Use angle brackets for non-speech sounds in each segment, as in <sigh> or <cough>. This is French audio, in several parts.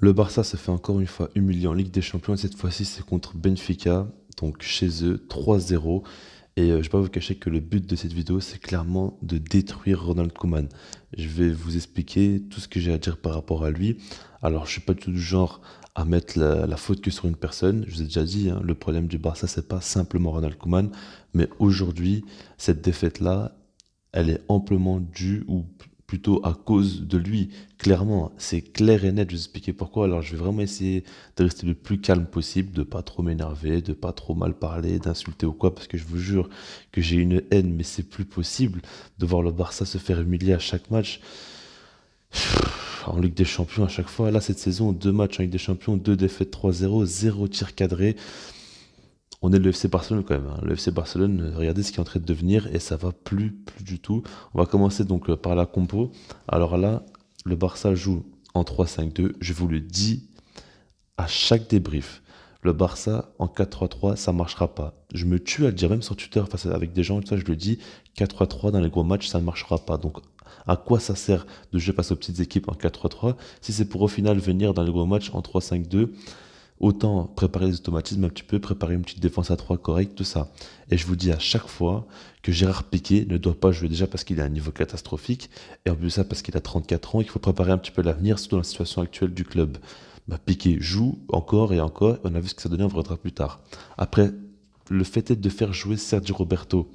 Le Barça se fait encore une fois humilier en Ligue des Champions et cette fois-ci c'est contre Benfica, donc chez eux 3-0. Et euh, je ne vais pas vous cacher que le but de cette vidéo, c'est clairement de détruire Ronald Koeman. Je vais vous expliquer tout ce que j'ai à dire par rapport à lui. Alors, je ne suis pas du tout du genre à mettre la, faute que sur une personne. Je vous ai déjà dit, hein, le problème du Barça, c'est pas simplement Ronald Koeman. Mais aujourd'hui, cette défaite-là, elle est amplement due, ou plutôt à cause de lui. Clairement, c'est clair et net, je vais vous expliquer pourquoi. Alors je vais vraiment essayer de rester le plus calme possible, de pas trop m'énerver, de pas trop mal parler, d'insulter ou quoi, parce que je vous jure que j'ai une haine, mais c'est plus possible de voir le Barça se faire humilier à chaque match. En Ligue des Champions à chaque fois. Là, cette saison, deux matchs en Ligue des Champions, deux défaites 3-0, zéro tir cadré on est le FC Barcelone quand même. Hein. Le FC Barcelone, euh, regardez ce qui est en train de devenir et ça va plus, plus du tout. On va commencer donc euh, par la compo. Alors là, le Barça joue en 3-5-2. Je vous le dis à chaque débrief. Le Barça en 4-3-3, ça ne marchera pas. Je me tue à le dire même sur Twitter face avec des gens, je le dis. 4-3-3 dans les gros matchs, ça ne marchera pas. Donc à quoi ça sert de jouer face aux petites équipes en 4-3-3 si c'est pour au final venir dans les gros matchs en 3-5-2 Autant préparer les automatismes un petit peu, préparer une petite défense à trois correcte, tout ça. Et je vous dis à chaque fois que Gérard Piquet ne doit pas jouer déjà parce qu'il a un niveau catastrophique, et en plus ça parce qu'il a 34 ans, et qu'il faut préparer un petit peu l'avenir, surtout dans la situation actuelle du club. Bah, Piquet joue encore et encore, et on a vu ce que ça donnait, on verra plus tard. Après, le fait est de faire jouer Sergio Roberto.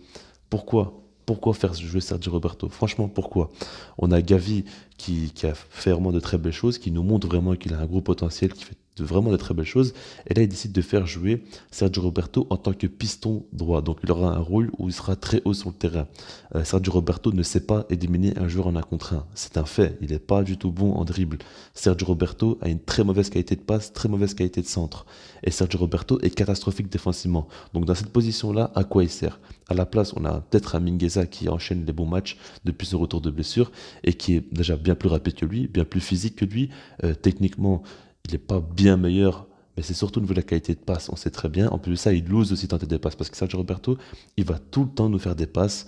Pourquoi pourquoi faire jouer Sergio Roberto Franchement, pourquoi On a Gavi qui, qui, a fait vraiment de très belles choses, qui nous montre vraiment qu'il a un gros potentiel, qui fait de vraiment de très belles choses. Et là, il décide de faire jouer Sergio Roberto en tant que piston droit. Donc, il aura un rôle où il sera très haut sur le terrain. Euh, Sergio Roberto ne sait pas éliminer un joueur en un contre un. C'est un fait. Il n'est pas du tout bon en dribble. Sergio Roberto a une très mauvaise qualité de passe, très mauvaise qualité de centre. Et Sergio Roberto est catastrophique défensivement. Donc, dans cette position-là, à quoi il sert À la place, on a peut-être un Mingueza qui enchaîne les bons matchs depuis son retour de blessure et qui est déjà bien plus rapide que lui, bien plus physique que lui. Euh, techniquement, il n'est pas bien meilleur, mais c'est surtout au niveau de la qualité de passe, on sait très bien. En plus de ça, il lose aussi tenter des passes, parce que Sergio Roberto, il va tout le temps nous faire des passes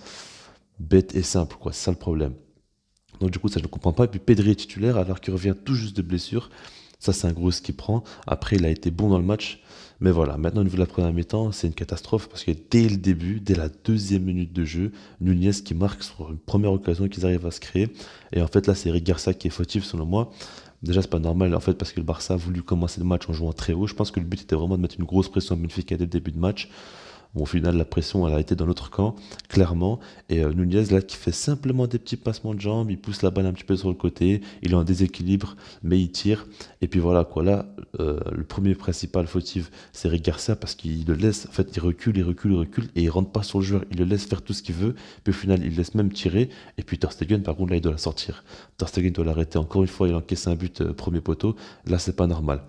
bêtes et simples, quoi. c'est ça le problème. Donc du coup, ça je ne comprends pas. Et puis Pedri est titulaire alors qu'il revient tout juste de blessure. Ça, c'est un gros ce prend. Après, il a été bon dans le match. Mais voilà, maintenant, au niveau de la première mi-temps, c'est une catastrophe parce que dès le début, dès la deuxième minute de jeu, Nunez qui marque sur une première occasion qu'ils arrivent à se créer. Et en fait, là, c'est Eric qui est fautif, selon moi. Déjà, c'est pas normal en fait parce que le Barça a voulu commencer le match en jouant très haut. Je pense que le but était vraiment de mettre une grosse pression à Benfica dès le début de match au final, la pression, elle a été dans notre camp, clairement. Et euh, Nunez, là, qui fait simplement des petits passements de jambes, il pousse la balle un petit peu sur le côté, il est en déséquilibre, mais il tire. Et puis voilà, quoi. Là, euh, le premier principal fautif, c'est Rick Garcia, parce qu'il le laisse, en fait, il recule, il recule, il recule, et il rentre pas sur le joueur, il le laisse faire tout ce qu'il veut. Puis au final, il laisse même tirer. Et puis Ter par contre, là, il doit la sortir. Ter doit l'arrêter. Encore une fois, il encaisse un but euh, premier poteau. Là, c'est pas normal.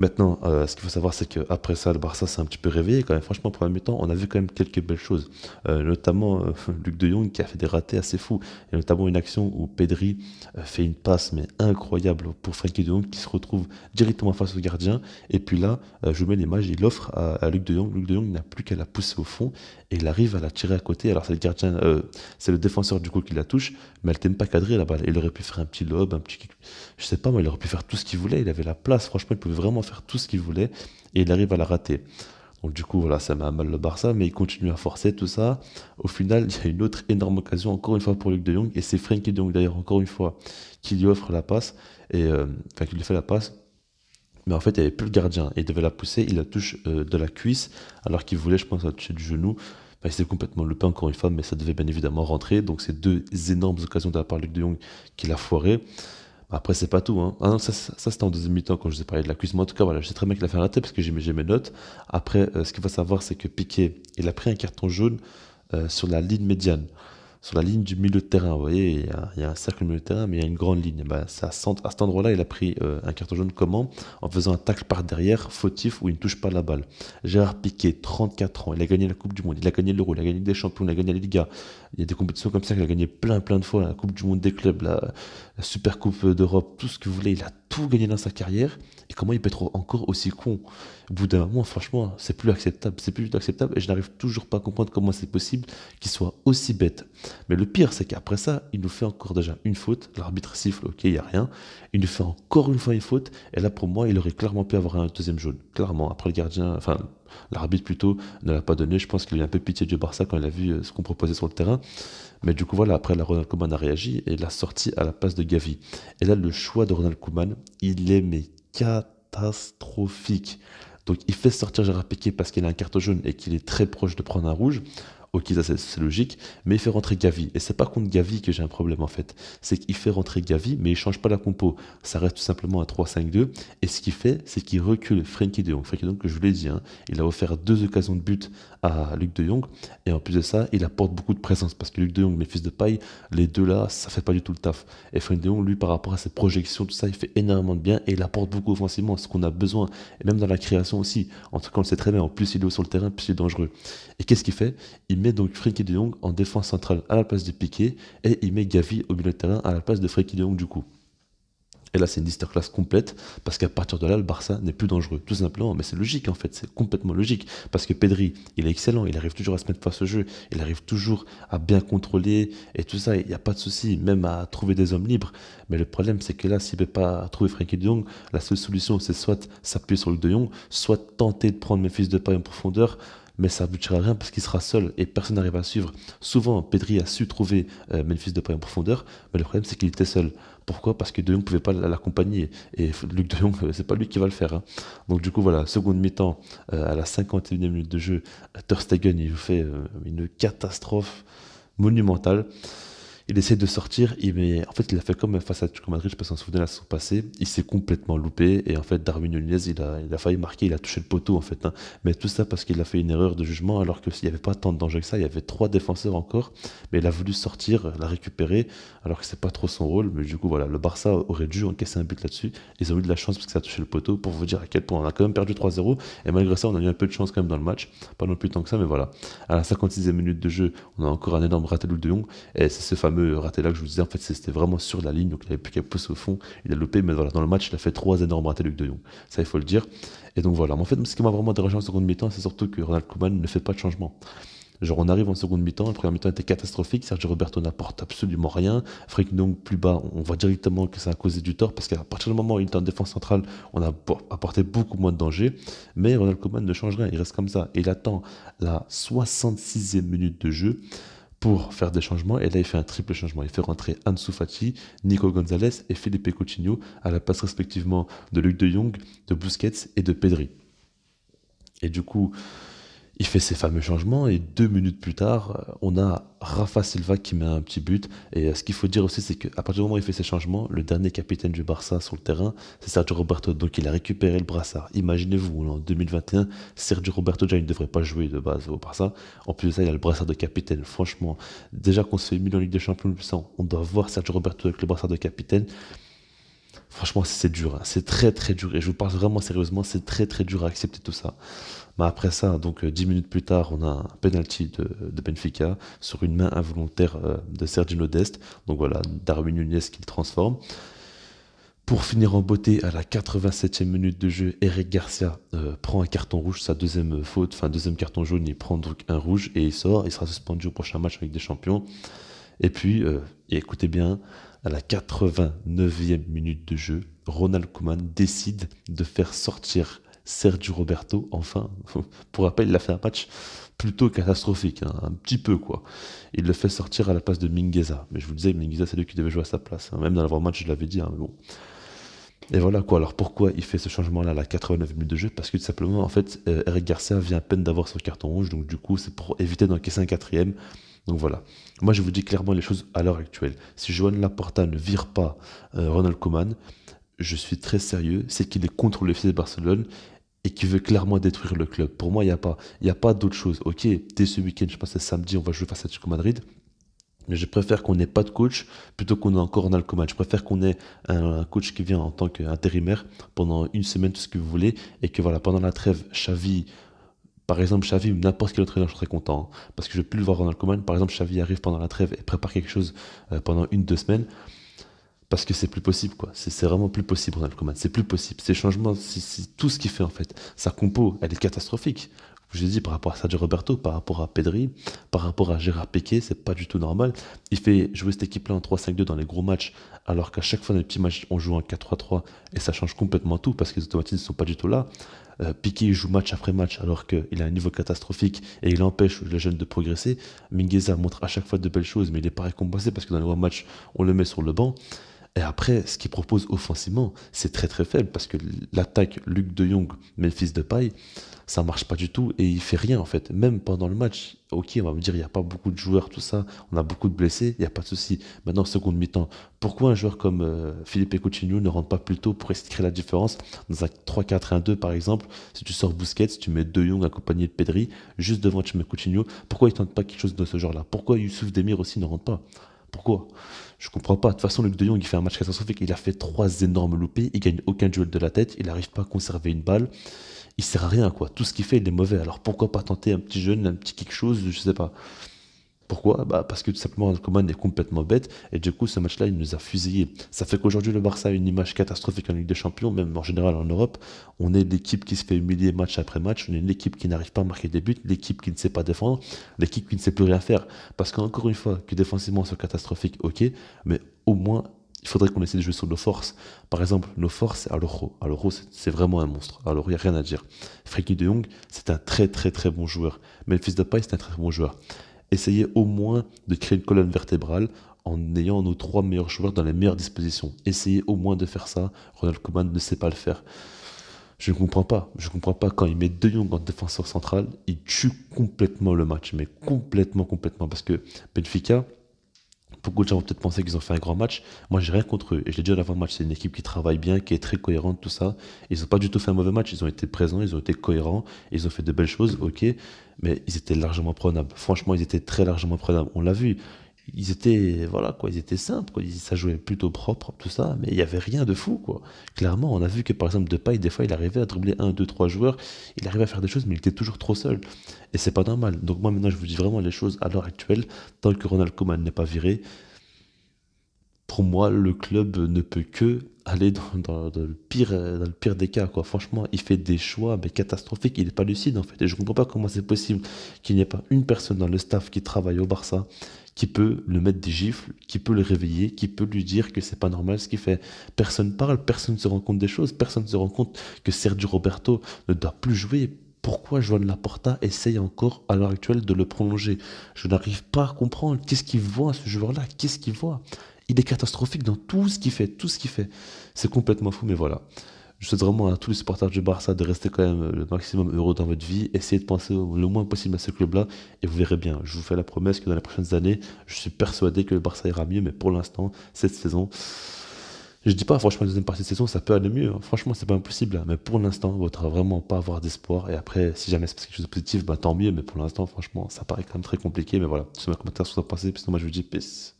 Maintenant, euh, ce qu'il faut savoir, c'est qu'après ça, le Barça s'est un petit peu réveillé quand même. Franchement, pour la mi-temps, on a vu quand même quelques belles choses. Euh, notamment euh, <laughs> Luc de Jong qui a fait des ratés assez fous. Et notamment une action où Pedri fait une passe, mais incroyable pour Frankie de Jong qui se retrouve directement face au gardien. Et puis là, je mets l'image, il offre à, Luc de Jong. Luc de Jong n'a plus qu'à la pousser au fond et il arrive à la tirer à côté. Alors c'est le gardien, c'est le défenseur du coup qui la touche, mais elle t'aime pas cadrer la balle. Il aurait pu faire un petit lob, un petit. Je sais pas, mais il aurait pu faire tout ce qu'il voulait. Il avait la place, franchement, il pouvait vraiment tout ce qu'il voulait et il arrive à la rater. Donc du coup, voilà, ça met à mal le Barça, mais il continue à forcer tout ça. Au final, il y a une autre énorme occasion, encore une fois pour Luc de Jong, et c'est Frenkie de Jong d'ailleurs, encore une fois, qui lui offre la passe, et, euh, enfin qui lui fait la passe. Mais en fait, il n'y avait plus le gardien, il devait la pousser, il la touche euh, de la cuisse, alors qu'il voulait, je pense, la toucher du genou. Bah, il s'est complètement loupé encore une fois, mais ça devait bien évidemment rentrer. Donc c'est deux énormes occasions de la part de Luc de Jong qui l'a foiré. Après, c'est pas tout. Hein. Ah non, ça, c'était en deuxième mi-temps quand je vous ai parlé de la cuisse. en tout cas, voilà, je sais très bien qu'il a fait un parce que j'ai mes notes. Après, euh, ce qu'il faut savoir, c'est que Piqué, il a pris un carton jaune euh, sur la ligne médiane sur la ligne du milieu de terrain. Vous voyez, il y, a, un cercle au milieu de terrain, mais il y a une grande ligne. Ben, à cet endroit-là, il a pris euh, un carton jaune comment En faisant un tacle par derrière, fautif, où il ne touche pas la balle. Gérard Piquet, 34 ans, il a gagné la Coupe du Monde, il a gagné l'Euro, il a gagné des champions, il a gagné la Liga. Il y a des compétitions comme ça qu'il a gagné plein, plein de fois. Hein, la Coupe du Monde des clubs, la, la Super Coupe d'Europe, tout ce que vous voulez. Il a tout gagner dans sa carrière et comment il peut être encore aussi con Au bout d'un moment, franchement, c'est plus acceptable, c'est plus acceptable et je n'arrive toujours pas à comprendre comment c'est possible qu'il soit aussi bête. Mais le pire, c'est qu'après ça, il nous fait encore déjà une faute, l'arbitre siffle, ok, il n'y a rien, il nous fait encore une fois une faute et là pour moi, il aurait clairement pu avoir un deuxième jaune, clairement, après le gardien, enfin l'arbitre plutôt ne l'a pas donné. Je pense qu'il a eu un peu pitié du Barça quand il a vu euh, ce qu'on proposait sur le terrain. Mais du coup, voilà, après, la Ronald Koeman a réagi et l'a sorti à la passe de Gavi. Et là, le choix de Ronald Koeman, il est mais catastrophique. Donc, il fait sortir Gérard Piqué parce qu'il a un carton jaune et qu'il est très proche de prendre un rouge. Ok, ça c'est logique, mais il fait rentrer Gavi. Et c'est pas contre Gavi que j'ai un problème en fait. C'est qu'il fait rentrer Gavi, mais il change pas la compo. Ça reste tout simplement à 3-5-2. Et ce qu'il fait, c'est qu'il recule Frenkie de Jong. Frenkie de Jong, que je vous l'ai dit, hein, il a offert deux occasions de but à Luc de Jong. Et en plus de ça, il apporte beaucoup de présence parce que Luc de Jong, mes fils de paille, les deux là, ça fait pas du tout le taf. Et Frenkie de Jong, lui, par rapport à ses projections, tout ça, il fait énormément de bien et il apporte beaucoup offensivement, ce qu'on a besoin. Et même dans la création aussi. En tout cas, on le sait très bien. En plus, il est haut sur le terrain, plus il est dangereux. Et qu'est-ce qu'il fait il il met donc Frankie de Jong en défense centrale à la place de Piqué et il met Gavi au milieu de terrain à la place de Frankie de Jong du coup. Et là, c'est une classe complète parce qu'à partir de là, le Barça n'est plus dangereux, tout simplement. Mais c'est logique en fait, c'est complètement logique parce que Pedri, il est excellent, il arrive toujours à se mettre face au jeu, il arrive toujours à bien contrôler et tout ça, il n'y a pas de souci, même à trouver des hommes libres. Mais le problème, c'est que là, s'il ne peut pas trouver Frankie de Jong, la seule solution, c'est soit s'appuyer sur le de Jong, soit tenter de prendre fils de paille en profondeur mais ça ne à rien parce qu'il sera seul et personne n'arrive à suivre. Souvent, Pedri a su trouver euh, de Depay en profondeur, mais le problème c'est qu'il était seul. Pourquoi Parce que De Jong ne pouvait pas l'accompagner et <laughs> Luc De Jong, euh, c'est pas lui qui va le faire. Hein. Donc du coup voilà, seconde mi-temps euh, à la 51e minute de jeu, Ter il vous fait euh, une catastrophe monumentale. Il essaie de sortir, il en fait, il a fait comme face à Tchouko Madrid, je se souvenait souvenir la son passé. Il s'est complètement loupé et en fait, Darwin Nunez, il a, il a failli marquer, il a touché le poteau en fait. Hein. Mais tout ça parce qu'il a fait une erreur de jugement alors qu'il n'y avait pas tant de danger que ça. Il y avait trois défenseurs encore, mais il a voulu sortir, la récupérer alors que c'est pas trop son rôle. Mais du coup, voilà, le Barça aurait dû encaisser un but là-dessus. Ils ont eu de la chance parce que ça a touché le poteau pour vous dire à quel point on a quand même perdu 3-0. Et malgré ça, on a eu un peu de chance quand même dans le match. Pas non plus tant que ça, mais voilà. À la 56e minute de jeu, on a encore un énorme raté de Jong et c'est ce fameux raté là que je vous disais, en fait, c'était vraiment sur la ligne, donc il n'avait plus qu'à pousser au fond, il a loupé, mais voilà, dans le match, il a fait trois énormes ratés, Luc de Jong. Ça, il faut le dire. Et donc voilà, en fait, ce qui m'a vraiment dérangé en seconde mi-temps, c'est surtout que Ronald Koeman ne fait pas de changement. Genre, on arrive en seconde mi-temps, la première mi-temps était catastrophique, Sergio Roberto n'apporte absolument rien. Frick Nong plus bas, on voit directement que ça a causé du tort parce qu'à partir du moment où il est en défense centrale, on a apporté beaucoup moins de danger. Mais Ronald Koeman ne change rien, il reste comme ça. Et il attend la 66e minute de jeu pour faire des changements. Et là, il fait un triple changement. Il fait rentrer Ansu Fati, Nico Gonzalez et Felipe Coutinho à la place respectivement de Luc de Jong, de Busquets et de Pedri. Et du coup, il fait ses fameux changements et deux minutes plus tard, euh, on a Rafa Silva qui met un petit but. Et euh, ce qu'il faut dire aussi, c'est qu'à partir du moment où il fait ses changements, le dernier capitaine du Barça sur le terrain, c'est Sergio Roberto. Donc il a récupéré le brassard. Imaginez-vous, en 2021, Sergio Roberto déjà il ne devrait pas jouer de base au Barça. En plus de ça, il a le brassard de capitaine. Franchement, déjà qu'on se fait mis en Ligue des Champions, on doit voir Sergio Roberto avec le brassard de capitaine. Franchement, c'est dur, hein. c'est très très dur. Et je vous parle vraiment sérieusement, c'est très très dur à accepter tout ça. Mais après ça, donc 10 euh, minutes plus tard, on a un penalty de, Benfica sur une main involontaire euh, de Sergio Dest. Donc voilà, Darwin Nunez qui le transforme. Pour finir en beauté, à la 87e minute de jeu, Eric Garcia euh, prend un carton rouge, sa deuxième faute, enfin deuxième carton jaune, il prend donc un rouge et il sort. Il sera suspendu au prochain match avec des champions. Et puis, euh, écoutez bien, à la 89e minute de jeu, Ronald Koeman décide de faire sortir Sergio Roberto, enfin, <laughs> pour rappel, il a fait un match plutôt catastrophique, hein, un petit peu quoi. Il le fait sortir à la place de Mingueza. Mais je vous le disais, Mingueza, c'est lui qui devait jouer à sa place. Hein. Même dans l'avant-match, je l'avais dit, hein, mais bon. Et voilà quoi. Alors pourquoi il fait ce changement-là à la 89 minute de jeu Parce que tout simplement, en fait, euh, Eric Garcia vient à peine d'avoir son carton rouge, donc du coup, c'est pour éviter d'encaisser un quatrième. Donc voilà. Moi, je vous dis clairement les choses à l'heure actuelle. Si Joan Laporta ne vire pas euh, Ronald Koeman, je suis très sérieux, c'est qu'il est contre le FC de Barcelone et qu'il veut clairement détruire le club. Pour moi, il n'y a pas, a pas d'autre chose. Ok, dès ce week-end, je pense que samedi, on va jouer face à Chico Madrid. Mais je préfère qu'on n'ait pas de coach plutôt qu'on ait encore Ronald Koeman. Je préfère qu'on ait un, coach qui vient en tant qu'intérimaire pendant une semaine, tout ce que vous voulez, et que voilà, pendant la trêve, Xavi, par exemple, Xavi n'importe quel autre serait je serais content. parce que je plus le voir dans le Par exemple, Xavi arrive pendant la trêve et prépare quelque chose euh, pendant une, deux semaines. Parce que c'est plus possible, quoi. C'est vraiment plus possible, Ronald Koeman. C'est plus possible. Ces changements, c'est tout ce qu'il fait, en fait. Sa compo, elle est catastrophique. Je l'ai dit par rapport à Sergio Roberto, par rapport à Pedri, par rapport à Gérard Piqué, c'est pas du tout normal. Il fait jouer cette équipe-là en 3-5-2 dans les gros matchs, alors qu'à chaque fois dans les petits matchs, on joue en 4-3-3 et ça change complètement tout parce que les automatismes ne sont pas du tout là. Euh, Piqué joue match après match alors qu'il a un niveau catastrophique et il empêche le jeune de progresser. Mingueza montre à chaque fois de belles choses, mais il n'est pas récompensé parce que dans les gros matchs, on le met sur le banc. Et après, ce qu'il propose offensivement, c'est très très faible parce que l'attaque Luc de Jong, fils de Paille, ça marche pas du tout et il fait rien en fait. Même pendant le match, ok, on va me dire il n'y a pas beaucoup de joueurs, tout ça, on a beaucoup de blessés, il n'y a pas de souci. Maintenant, seconde mi-temps, pourquoi un joueur comme Philippe euh, Coutinho ne rentre pas plus tôt pour essayer de créer la différence dans un 3-4-1-2 par exemple Si tu sors si tu mets De Jong accompagné de Pedri, juste devant tu mets Coutinho, pourquoi il tente pas quelque chose de ce genre-là Pourquoi Youssouf Demir aussi ne rentre pas pourquoi Je comprends pas. De toute façon, Luc De Jong, il fait un match catastrophique. Il a fait trois énormes loupés. Il gagne aucun duel de la tête. Il n'arrive pas à conserver une balle il sert à rien, quoi. Tout ce qu'il fait, il est mauvais. Alors pourquoi pas tenter un petit jeune, un petit quelque chose, je sais pas. Pourquoi bah, Parce que tout simplement, commande est complètement bête, et du coup, ce match-là, il nous a fusillé. Ça fait qu'aujourd'hui, le Barça a une image catastrophique en Ligue des Champions, même en général en Europe. On est l'équipe qui se fait humilier match après match, on est l'équipe qui n'arrive pas à marquer des buts, l'équipe qui ne sait pas défendre, l'équipe qui ne sait plus rien faire. Parce qu'encore une fois, que défensivement, c'est catastrophique, ok, mais au moins, il faudrait qu'on essaie de jouer sur nos forces. Par exemple, nos forces, Aloro. Aloro, c'est vraiment un monstre. Alors, il n'y a rien à dire. friki de Jong, c'est un très très très bon joueur. Memphis Depay, c'est un très bon joueur. Essayez au moins de créer une colonne vertébrale en ayant nos trois meilleurs joueurs dans les meilleures dispositions. Essayez au moins de faire ça. Ronald Koeman ne sait pas le faire. Je ne comprends pas. Je ne comprends pas quand il met De Jong en défenseur central, il tue complètement le match, mais complètement, complètement, parce que Benfica, Beaucoup de gens vont peut-être penser qu'ils ont fait un grand match. Moi, j'ai rien contre eux. Et je l'ai dit à la match, c'est une équipe qui travaille bien, qui est très cohérente, tout ça. Ils n'ont pas du tout fait un mauvais match. Ils ont été présents, ils ont été cohérents, ils ont fait de belles choses, ok. Mais ils étaient largement prenables. Franchement, ils étaient très largement prenables. On l'a vu ils étaient voilà quoi, ils étaient simples, ça jouait plutôt propre, tout ça, mais il n'y avait rien de fou quoi. Clairement, on a vu que par exemple Depay, des fois, il arrivait à dribbler un, deux, trois joueurs, il arrivait à faire des choses, mais il était toujours trop seul, et c'est pas normal. Donc moi maintenant, je vous dis vraiment les choses à l'heure actuelle, tant que Ronald Koeman n'est pas viré, pour moi, le club ne peut que aller dans, le pire, euh, dans le pire des cas. Quoi. Franchement, il fait des choix mais catastrophiques. Il n'est pas lucide en fait. Et je ne comprends pas comment c'est possible qu'il n'y ait pas une personne dans le staff qui travaille au Barça qui peut le mettre des gifles, qui peut le réveiller, qui peut lui dire que c'est pas normal ce qu'il fait. Personne parle, personne ne se rend compte des choses, personne ne se rend compte que Sergio Roberto ne doit plus jouer. Pourquoi Joan Laporta essaye encore à l'heure actuelle de le prolonger Je n'arrive pas à comprendre. Qu'est-ce qu'il voit à ce joueur-là Qu'est-ce qu'il voit il est catastrophique dans tout ce qu'il fait, tout ce qu'il fait. C'est complètement fou, mais voilà. Je souhaite vraiment à tous les supporters du Barça de rester quand même le maximum heureux dans votre vie. Essayez de penser le moins possible à ce club-là et vous verrez bien. Je vous fais la promesse que dans les prochaines années, je suis persuadé que le Barça ira mieux, mais pour l'instant, cette saison, je dis pas, franchement, la deuxième partie de saison, ça peut aller mieux. Hein. Franchement, c'est pas impossible. Hein. Mais pour l'instant, vous ne vraiment pas avoir d'espoir. Et après, si jamais c'est quelque chose de positif, bah, tant mieux. Mais pour l'instant, franchement, ça paraît quand même très compliqué. Mais voilà, sur ma commentaires, ce que vous moi, je vous dis peace.